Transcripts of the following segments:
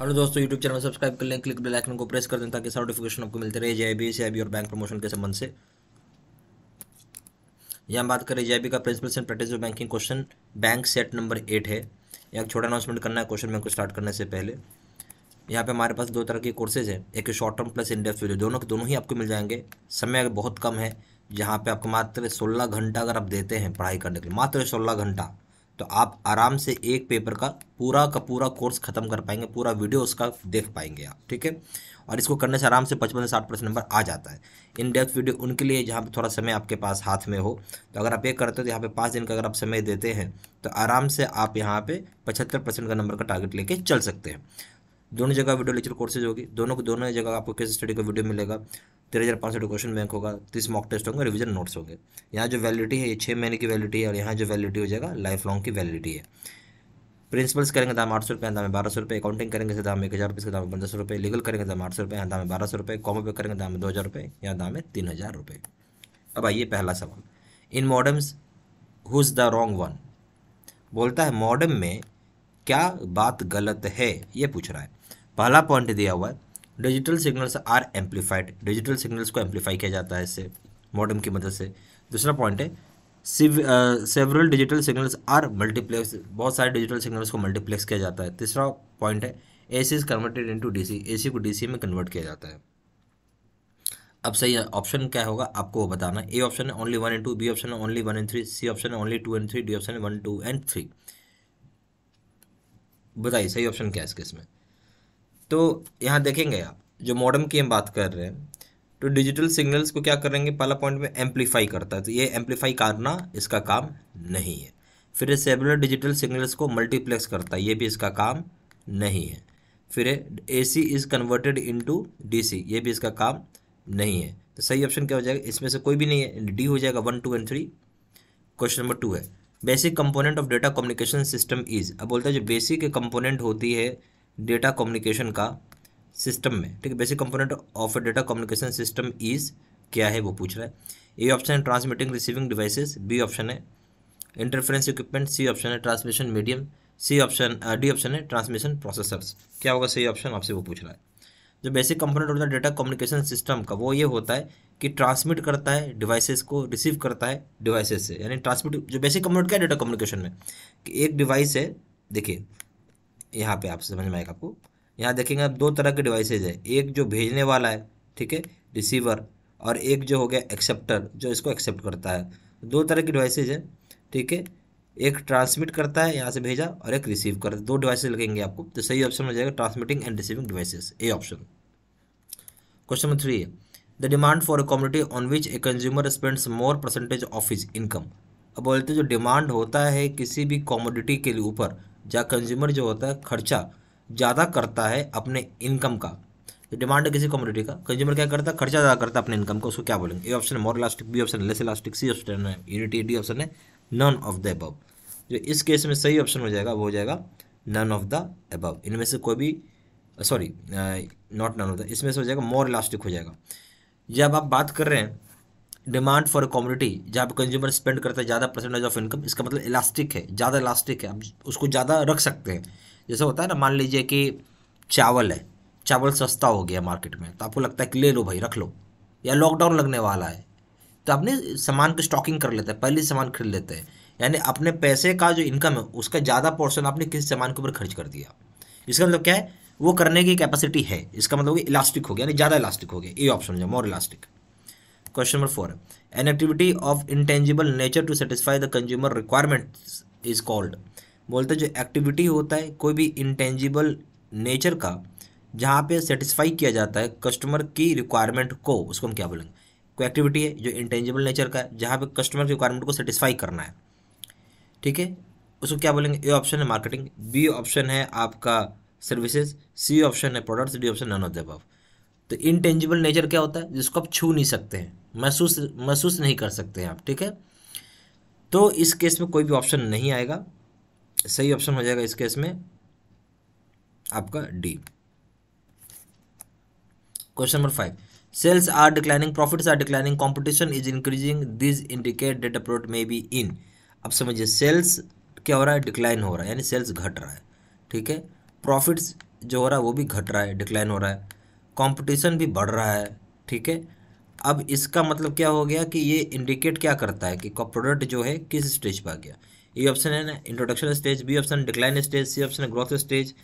और दोस्तों YouTube channel subscribe कर लें क्लिक बेल आइकन को प्रेस कर दें ताकि नोटिफिकेशन आपको मिलते रहे जेआईबी सीआईबी और बैंक प्रमोशन के संबंध से यहाँ बात करें जेआईबी का principle and practice of banking question bank set number eight है यहाँ छोटा अनाउंसमेंट करना है क्वेश्चन बैंक को स्टार्ट करने से पहले यहाँ पे हमारे पास दो तरह के कोर्सेज हैं एक short term plus in depth video दोनों के दोनों ही आपको मिल जाएंगे समय बहुत कम है जहाँ पे आपको मात्र सोलह घंटा अगर आप देते हैं पढ़ाई करने के लिए मात्र सोलह घंटा तो आप आराम से एक पेपर का पूरा का पूरा कोर्स खत्म कर पाएंगे पूरा वीडियो उसका देख पाएंगे आप ठीक है और इसको करने से आराम से पचपन से साठ परसेंट नंबर आ जाता है इन डेप्थ वीडियो उनके लिए जहाँ पर थोड़ा समय आपके पास हाथ में हो तो अगर आप ये करते हो तो यहाँ पे पाँच दिन का अगर आप समय देते हैं तो आराम से आप यहाँ पे पचहत्तर परसेंट का नंबर का टारगेट लेके चल सकते हैं दोनों जगह वीडियो लेक्चर कोर्सेज होगी दोनों को दोनों जगह आपको केस स्टडी का वीडियो मिलेगा तेरह हज़ार पाँच सौ क्वेश्चन बैंक होगा तीस मॉक टेस्ट होंगे रिविजन नोट्स होंगे यहाँ जो वैलिडिटी है ये छः महीने की वैलिडिटी है और यहाँ जो वैलिडिटी हो जाएगा लाइफ लॉन्ग की वैलिडिटी है प्रिंसिपल्स करेंगे दाम आठ सौ रुपये दाम बारह सौ रुपये अकाउंटिंग करेंगे से दाम एक हज़ार रुपये से दाम पंद्रह सौ रुपये लीगल करेंगे दाम आठ सौ रुपये यहाँ दाम बारह सौ रुपये कॉमो पे करेंगे दाम दो हज़ार रुपये यहाँ दाम है तीन हज़ार रुपये अब आइए पहला सवाल in modems who is the wrong one बोलता है मॉडम में क्या बात गलत है ये पूछ रहा है पहला पॉइंट दिया हुआ है digital signals are amplified digital signals को एम्पलीफाई किया जाता है इससे मॉडर्म की मदद से दूसरा पॉइंट है several digital signals are multiplex बहुत सारे डिजिटल सिग्नल्स को मल्टीप्लेक्स किया जाता है तीसरा पॉइंट है A C is converted into D C A C को डी सी में कन्वर्ट किया जाता है अब सही ऑप्शन क्या होगा आपको वो बताना ए ऑप्शन है only one and two B option है only one and three C option है only two and three D option है वन टू एंड थ्री बताइए सही ऑप्शन क्या है इसके इसमें तो यहाँ देखेंगे आप जो मॉडर्न की हम बात कर रहे हैं तो डिजिटल सिग्नल्स को क्या करेंगे पहला पॉइंट में एम्पलीफाई करता है तो ये एम्पलीफाई करना इसका काम नहीं है फिर सेबुलर डिजिटल सिग्नल्स को मल्टीप्लेक्स करता है ये भी इसका काम नहीं है फिर A C is converted D C ये भी इसका काम नहीं है तो सही ऑप्शन क्या हो जाएगा इसमें से कोई भी नहीं है डी हो जाएगा one two and three question number two है basic component of data communication system is अब बोलता है जो बेसिक कंपोनेंट होती है डेटा कम्युनिकेशन का सिस्टम में ठीक है basic component of data communication system is क्या है वो पूछ रहा है ए ऑप्शन है transmitting receiving devices B option है इंटरफ्रेंस इक्विपमेंट सी ऑप्शन है transmission medium C option D option है ट्रांसमिशन प्रोसेसर्स क्या होगा सही ऑप्शन आपसे वो पूछ रहा है जो बेसिक कंपोनेंट होता है डेटा कम्युनिकेशन सिस्टम का वो ये होता है कि ट्रांसमिट करता है डिवाइसेस को रिसीव करता है डिवाइसेस से यानी ट्रांसमिट जो बेसिक कंपोनेंट क्या है डेटा कम्युनिकेशन में कि एक डिवाइस है देखिए यहाँ पे आप समझ में आएगा आपको यहाँ देखेंगे आप दो तरह के डिवाइसेज है एक जो भेजने वाला है ठीक है रिसीवर और एक जो हो गया एक्सेप्टर जो इसको एक्सेप्ट करता है दो तरह की डिवाइसेज है ठीक है एक ट्रांसमिट करता है यहाँ से भेजा और एक रिसीव करता है दो डिवाइस लगेंगे आपको तो सही ऑप्शन हो जाएगा transmitting and receiving devices A option question number three the demand for a commodity on which a consumer spends more percentage of his income अब बोलते जो डिमांड होता है किसी भी कॉमोडिटी के ऊपर जहाँ कंज्यूमर जो होता है खर्चा ज़्यादा करता है अपने इनकम का तो डिमांड है किसी कम्युनिटी का कंज्यूमर क्या करता है खर्चा ज़्यादा करता है अपने इनकम का उसको क्या बोलेंगे ए ऑप्शन है more elastic B option less elastic C option है यूनिटी डी ऑप्शन है नॉन ऑफ द अबव जो इस केस में सही ऑप्शन हो जाएगा वो हो जाएगा नन ऑफ द अबव इनमें से कोई भी sorry not none of the इसमें से हो जाएगा मोर इलास्टिक हो जाएगा जब आप बात कर रहे हैं डिमांड फॉर कॉमोडिटी जहाँ पर कंज्यूमर स्पेंड करता है ज़्यादा परसेंटेज ऑफ इनकम इसका मतलब इलास्टिक है ज़्यादा इलास्टिक है आप उसको ज़्यादा रख सकते हैं जैसे होता है ना मान लीजिए कि चावल है चावल सस्ता हो गया मार्केट में तो आपको लगता है कि ले लो भाई रख लो या लॉकडाउन लगने वाला है तो आपने सामान की स्टॉकिंग कर लेते हैं पहले सामान खरीद लेते हैं यानी अपने पैसे का जो इनकम है उसका ज़्यादा पोर्शन आपने किस सामान के ऊपर खर्च कर दिया इसका मतलब क्या है वो करने की कैपेसिटी है इसका मतलब इलास्टिक हो गया यानी ज़्यादा इलास्टिक हो गया ए ऑप्शन जो more elastic question number four an activity of intangible nature to satisfy the consumer requirement is called बोलते जो एक्टिविटी होता है कोई भी इंटेंजिबल नेचर का जहाँ पे सेटिस्फाई किया जाता है कस्टमर की रिक्वायरमेंट को उसको हम क्या बोलेंगे कोई एक्टिविटी है जो इंटेंजिबल नेचर का है जहाँ पे कस्टमर की रिक्वायरमेंट को सेटिस्फाई करना है ठीक है उसको क्या बोलेंगे ए ऑप्शन है मार्केटिंग बी ऑप्शन है आपका सर्विसेज सी ऑप्शन है products D option none of the above तो इनटेंजिबल नेचर क्या होता है जिसको आप छू नहीं सकते हैं महसूस महसूस नहीं कर सकते हैं आप ठीक है तो इस केस में कोई भी ऑप्शन नहीं आएगा सही ऑप्शन हो जाएगा इस केस में आपका D question number five sales are declining profits are declining competition is increasing this indicate that a product may be in अब समझिए सेल्स क्या हो रहा है डिक्लाइन हो रहा है यानी सेल्स घट रहा है ठीक है प्रॉफिट्स जो हो रहा है वो भी घट रहा है डिक्लाइन हो रहा है कंपटीशन भी बढ़ रहा है ठीक है अब इसका मतलब क्या हो गया कि ये इंडिकेट क्या करता है कि प्रोडक्ट जो है किस स्टेज पर आ गया ये ऑप्शन है ना introduction stage B option decline stage C option है ग्रोथ स्टेज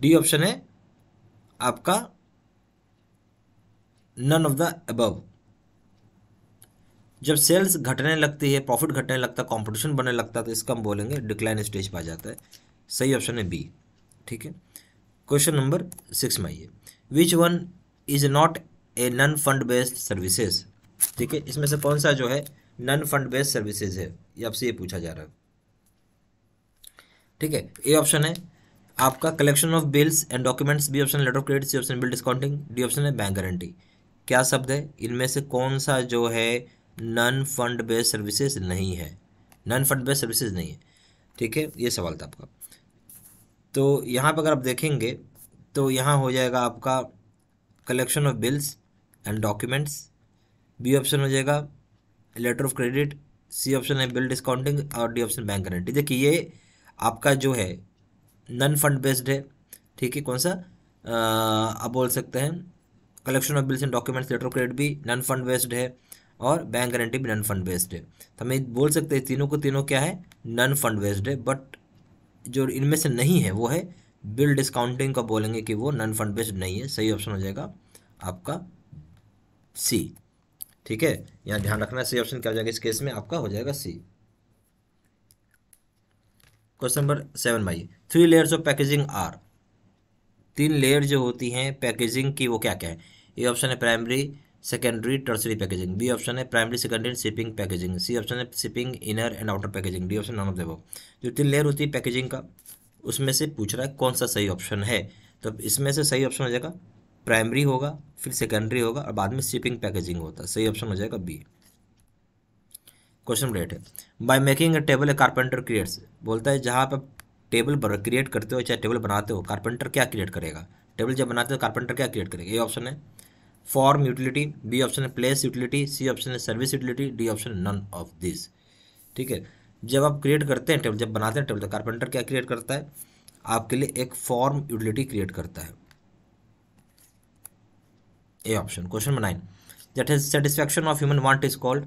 डी ऑप्शन है आपका नन ऑफ द अबव जब सेल्स घटने लगती है प्रॉफिट घटने लगता है कॉम्पिटिशन बनने लगता है तो इसका हम बोलेंगे डिक्लाइन स्टेज पर आ जाता है सही ऑप्शन है बी ठीक है क्वेश्चन नंबर सिक्स में आइए which one is not a non fund based services ठीक है इसमें से कौन सा जो है नन फंड बेस्ड सर्विसेज है ये आपसे ये पूछा जा रहा है ठीक है ए ऑप्शन है आपका collection of bills and documents B option letter of credit C option bill discounting D option है बैंक गारंटी क्या शब्द है इनमें से कौन सा जो है नॉन फंड बेस्ड सर्विसेज नहीं है नॉन फंड बेस्ड सर्विसेज नहीं है ठीक है ये सवाल था आपका तो यहाँ पर अगर आप देखेंगे तो यहाँ हो जाएगा आपका collection of bills and documents B option हो जाएगा letter of credit C option है बिल डिस्काउंटिंग और डी ऑप्शन बैंक गारंटी देखिए ये आपका जो है नॉन फंड बेस्ड है ठीक है कौन सा आप बोल सकते हैं collection of bills and documents letter of credit भी नॉन फंड बेस्ड है और बैंक गारंटी भी नन फंड बेस्ड है तो हमें बोल सकते हैं तीनों को तीनों क्या है नन फंड बेस्ड है बट जो इनमें से नहीं है वो है बिल डिस्काउंटिंग का बोलेंगे कि वो नन फंड बेस्ड नहीं है सही ऑप्शन हो जाएगा आपका सी ठीक है यहाँ ध्यान रखना सही ऑप्शन क्या हो जाएगा इस केस में आपका हो जाएगा सी क्वेश्चन नंबर सेवन भाई three layers of packaging are तीन लेयर जो होती हैं पैकेजिंग की वो क्या क्या है ये ऑप्शन है primary secondary tertiary packaging B option है primary secondary shipping packaging C option है shipping inner and outer packaging D option none of the above जो तीन लेयर होती है पैकेजिंग का उसमें से पूछ रहा है कौन सा सही ऑप्शन है तो इसमें से सही ऑप्शन हो जाएगा प्राइमरी होगा फिर सेकेंडरी होगा और बाद में शिपिंग पैकेजिंग होता है सही ऑप्शन हो जाएगा बी क्वेश्चन नंबर एट है by making a table a carpenter creates बोलता है जहाँ पर टेबल क्रिएट करते हो चाहे टेबल बनाते हो कारपेंटर क्या क्रिएट करेगा टेबल जब बनाते हो कारपेंटर क्या क्रिएट करेगा ये ऑप्शन है फॉर्म यूटिलिटी बी ऑप्शन है प्लेस यूटिलिटी सी ऑप्शन है service utility D option none of this ठीक है जब आप क्रिएट करते हैं टेबल जब बनाते हैं टेबल तो कारपेंटर क्या क्रिएट करता है आपके लिए एक फॉर्म यूटिलिटी क्रिएट करता है A option question number nine that is satisfaction of human want is called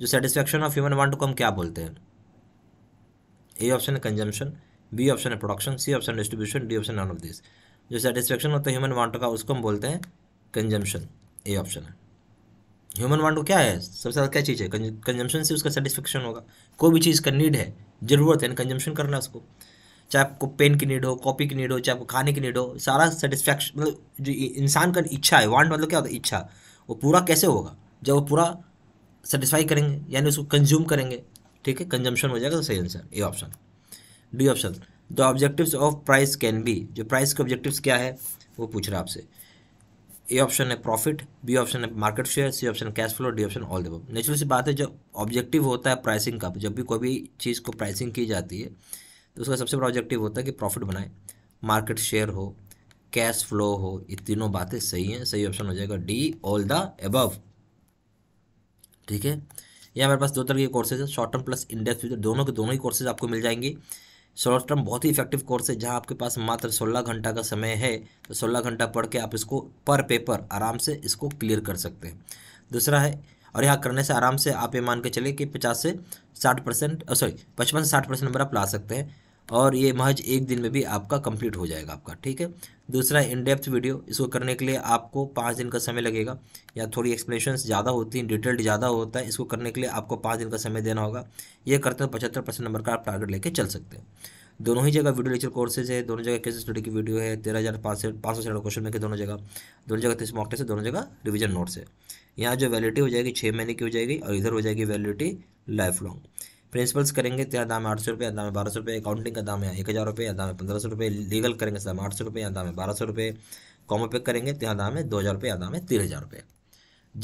जो सेटिस्फैक्शन ऑफ ह्यूमन वांट को हम क्या बोलते हैं ए ऑप्शन है कंजम्पशन बी ऑप्शन है production C option distribution D option none of this जो satisfaction होता है ह्यूमन वांट का उसको हम बोलते हैं कंजम्पशन ए ऑप्शन है ह्यूमन वांट को क्या है सबसे ज़्यादा क्या चीज़ है कंजम्पशन से उसका सेटिस्फेक्शन होगा कोई भी चीज़ का नीड है ज़रूरत है कंजम्पशन करना उसको चाहे आपको पेन की नीड हो कॉपी की नीड हो चाहे आपको खाने की नीड हो सारा सेटिस्फैक्शन मतलब जो इंसान का इच्छा है वांट मतलब क्या होता है इच्छा वो पूरा कैसे होगा जब वो पूरा सेटिस्फाई करेंगे यानी उसको कंज्यूम करेंगे ठीक है कंजम्पशन हो जाएगा तो सही answer A option D option the objectives of price can be जो प्राइस के ऑब्जेक्टिव्स क्या है वो पूछ रहा है आपसे ए ऑप्शन है प्रॉफिट बी ऑप्शन है market share C option cash flow D option all the above natural सी बात है जब ऑब्जेक्टिव होता है प्राइसिंग का जब भी कोई भी चीज़ को प्राइसिंग की जाती है तो उसका सबसे बड़ा ऑब्जेक्टिव होता है कि प्रॉफिट बनाए मार्केट शेयर हो कैश फ्लो हो ये तीनों बातें सही हैं सही ऑप्शन हो जाएगा डी ऑल द एबव ठीक है यहाँ मेरे पास दो तरह के कोर्सेज है short term plus index future दोनों के दोनों ही कोर्सेज आपको मिल जाएंगे शॉर्ट टर्म बहुत ही इफेक्टिव कोर्स है जहां आपके पास मात्र 16 घंटा का समय है तो 16 घंटा पढ़ के आप इसको पर पेपर आराम से इसको क्लियर कर सकते हैं दूसरा है और यहाँ करने से आराम से आप ये मान के चले कि पचास से साठ परसेंट सॉरी पचपन से साठ परसेंट नंबर आप ला सकते हैं और ये महज एक दिन में भी आपका कंप्लीट हो जाएगा आपका ठीक है दूसरा इन डेप्थ वीडियो इसको करने के लिए आपको पाँच दिन का समय लगेगा या थोड़ी एक्सप्लेनेशन ज़्यादा होती हैं डिटेल्ड ज़्यादा होता है इसको करने के लिए आपको पाँच दिन का समय देना होगा ये करते हैं पचहत्तर परसेंट नंबर का आप टारगेट लेके चल सकते हैं दोनों ही जगह वीडियो लेक्चर कोर्सेज है दोनों जगह केस स्टडी की वीडियो है तेरह हज़ार पाँच सौ पाँच सौ साठ क्वेश्चन में के दोनों जगह दोनों जगह तीस मॉक टेस्ट है दोनों जगह रिविजन नोट्स है यहाँ जो वैलिडिटी हो जाएगी छः महीने की हो जाएगी और इधर हो जाएगी वैलिडिटी लाइफ लॉन्ग प्रिंसिपल्स करेंगे तेरा तो दाम आठ सौ रुपये या दाम बारह सौ रुपये अकाउंटिंग का दाम है एक हज़ार रुपये या दाम पंद्रह सौ रुपये लीगल करेंगे तो दाम आठ सौ रुपये या दाम बारह सौ रुपये कॉमोपे करेंगे तो यहाँ दाम है दो हज़ार रुपये या दाम है तीन हज़ार रुपये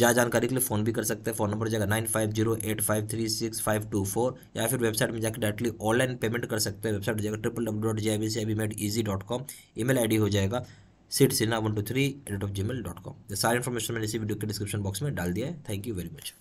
जहाँ जानकारी के लिए फ़ोन भी कर सकते हैं फ़ोन नंबर जाएगा nine five zero eight five three six five two four या फिर वेबसाइट में जाकर डायरेक्टली ऑनलाइन पेमेंट कर सकते हैं वेबसाइट जाएगा triple W dot G I B C I B made easy dot com email ID डी हो जाएगा सीट Sinha one two three eight of gmail dot com सारी इन्फॉर्मेशन मैंने इसी वीडियो के डिस्क्रिप्शन बॉक्स में डाल दिया है थैंक यू वेरी मच